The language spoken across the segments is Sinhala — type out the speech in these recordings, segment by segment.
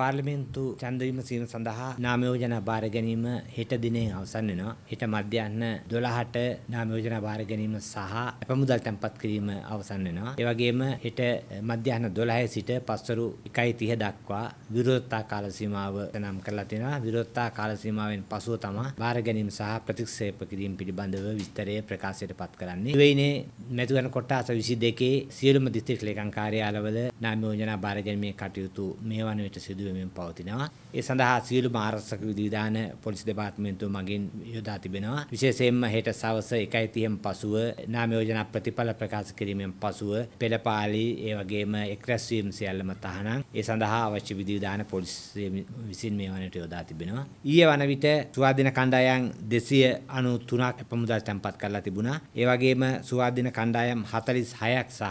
පාර්ලිමේන්තු ඡන්ද විමසීම සඳහා නාම යෝජනා බාර ගැනීම හෙට දිනෙන් අවසන් වෙනවා. හෙට මධ්‍යහ්න 12ට නාම යෝජනා බාර ගැනීම සහ අපමුදල් තැන්පත් කිරීම අවසන් වෙනවා. ඒ වගේම හෙට මධ්‍යහ්න 12 සිට පස්වරු 1:30 දක්වා විරෝධතා කාල සීමාව තනම් කරලා තියෙනවා. විරෝධතා කාල සීමාවෙන් පසුව තමයි බාර ගැනීම සහ ප්‍රතික්ෂේප කිරීම පිළිබඳව විස්තරය ප්‍රකාශයට පත් කරන්නේ. වෙයිනේ මැතිවරණ කොටස 22 සියලුම දිස්ත්‍රික් ලේකම් කාර්යාලවල නාම යෝජනා බාර ගැනීමේ කටයුතු මේ වන විට සිදු යොදමින් පවතිනවා. ඒ සඳහා සියලු මාර්ගසක විධිවිධාන පොලිස් දෙපාර්තමේන්තුව මගින් යොදා තිබෙනවා. විශේෂයෙන්ම හෙට සවස 1:30න් පසුව නාම යෝජනා ප්‍රතිඵල ප්‍රකාශ කිරීමෙන් පසුව පෙළපාලි ඒ වගේම එක්රැස් වීම සියල්ලම තහනම්. ඒ සඳහා අවශ්‍ය විධිවිධාන පොලිස් විසින් මේ වනට යොදා තිබෙනවා. ඊයේ වන විට සුවාදින කණ්ඩායම් 293ක් පමුදා තැන්පත් කරලා තිබුණා. ඒ වගේම සුවාදින කණ්ඩායම් 46ක් සහ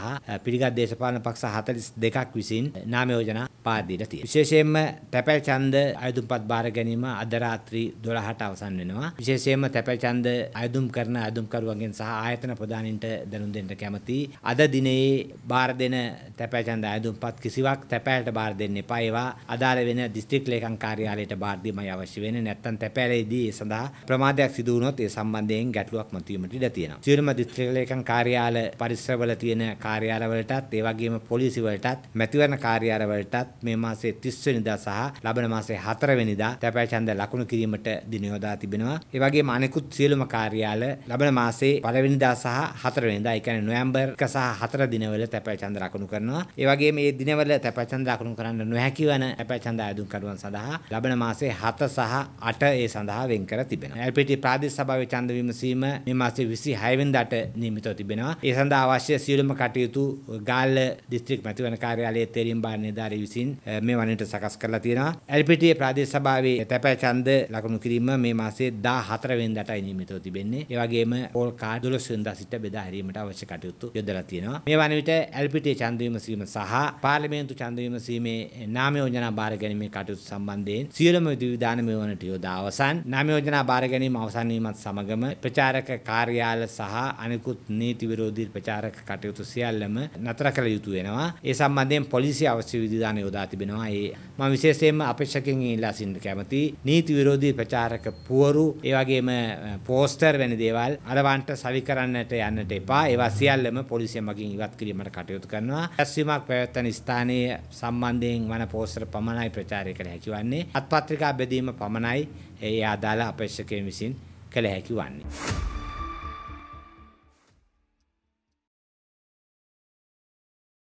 පිළිගත් දේශපාලන පක්ෂ 42ක් විසින් නාම යෝජනා පාදයට තියෙන. විශේෂයෙන්ම තැපැල් ඡන්ද අයදුම්පත් බාර ගැනීම අද රාත්‍රී 12ට අවසන් වෙනවා. විශේෂයෙන්ම තැපැල් ඡන්ද අයදුම් කරන අයදුම්කරුවන්ගෙන් සහ ආයතන ප්‍රධානීන්ට දැනුම් දෙන්න කැමතියි. අද දිනේ බාර දෙන තැපැල් ඡන්ද අයදුම්පත් කිසිවක් තැපැලට බාර දෙන්න එපා. ඒවා අදාළ වෙන දිස්ත්‍රික් ලේකම් කාර්යාලයට බාර දීමයි අවශ්‍ය වෙන්නේ. නැත්නම් තැපැලේදී ඒ සඳහා ප්‍රමාදයක් සිදු වුණොත් ඒ සම්බන්ධයෙන් ගැටලුවක් මතුවීමට ඉඩ තියෙනවා. සියලුම දිස්ත්‍රික් ලේකම් කාර්යාල පරිසරවල තියෙන කාර්යාලවලටත් ඒ වගේම පොලිසි වලටත් මැතිවරණ කාර්යාලවලටත් අදත් මේ මාසේ 30 වෙනිදා සහ ලබන මාසේ 4 වෙනිදා තැපැල් ඡන්ද ලකුණු කිරීමට දින යොදා තිබෙනවා. ඒ වගේම අනෙකුත් සියලුම කාර්යාල ලබන මාසේ 1 වෙනිදා සහ 4 වෙනිදා, ඒ කියන්නේ නොවැම්බර් 1 සහ 4 දිනවල තැපැල් ඡන්ද ලකුණු කරනවා. ඒ වගේම මේ දිනවල තැපැල් ඡන්ද ලකුණු කරන්න නොහැකි වන තැපැල් ඡන්ද ආයුධකරුවන් සඳහා ලබන මාසේ 7 සහ 8 ඒ සඳහා වෙන් කර තිබෙනවා. LPT ප්‍රාදේශ සභාවේ ඡන්ද විමසීම මේ මාසේ 26 වෙනිදාට නියමිතව තිබෙනවා. ඒ සඳහා අවශ්‍ය සියලුම කටයුතු ගාල්ල දිස්ත්‍රික් මැතිවරණ කාර්යාලයේ තේරීම් බාර නිලධාරී විසින් විසින් මේ වනයට සකස් කරලා තියෙනවා. ඇල්පිටියේ ප්‍රාදේශ සභාවේ තැපැල් ඡන්ද ලකුණු කිරීම මේ මාසයේ 14 වෙනිදාටයි නියමිතව තිබෙන්නේ. ඒ වගේම පෝල් කාඩ් 12 වෙනිදා සිට බෙදා හැරීමට අවශ්‍ය කටයුතු යොදලා තියෙනවා. මේ වන විට ඇල්පිටියේ ඡන්ද විමසීම සහ පාර්ලිමේන්තු ඡන්ද විමසීමේ නාම යෝජනා බාර ගැනීමේ කටයුතු සම්බන්ධයෙන් සියලුම විධිවිධාන මේ වනට යොදා අවසන් නාම යෝජනා බාර ගැනීම අවසන් වීමත් සමගම ප්‍රචාරක කාර්යාල සහ අනිකුත් නීති විරෝධී ප්‍රචාරක කටයුතු සියල්ලම නතර කළ යුතු වෙනවා. ඒ සම්බන්ධයෙන් පොලිසිය අවශ්‍ය විධිවිධාන යොදා තිබෙනවා. ඒ මම විශේෂයෙන්ම අපේක්ෂකයන් ඉල්ලා සිටින්න කැමති නීති විරෝධී ප්‍රචාරක පුවරු, ඒ වගේම පෝස්ටර් වැනි දේවල් අලවන්ට සවි කරන්නට යන්නට එපා. ඒවා සියල්ලම පොලිසිය මගින් ඉවත් කිරීමට කටයුතු කරනවා. රැස්වීමක් පැවැත්වෙන ස්ථානයේ සම්බන්ධයෙන් වන පෝස්ටර් පමණයි ප්‍රචාරය කළ හැකි වන්නේ. අත්පත්‍රිකා බෙදීම පමණයි ඒ අදාළ අපේක්ෂකයන් විසින් කළ හැකි වන්නේ.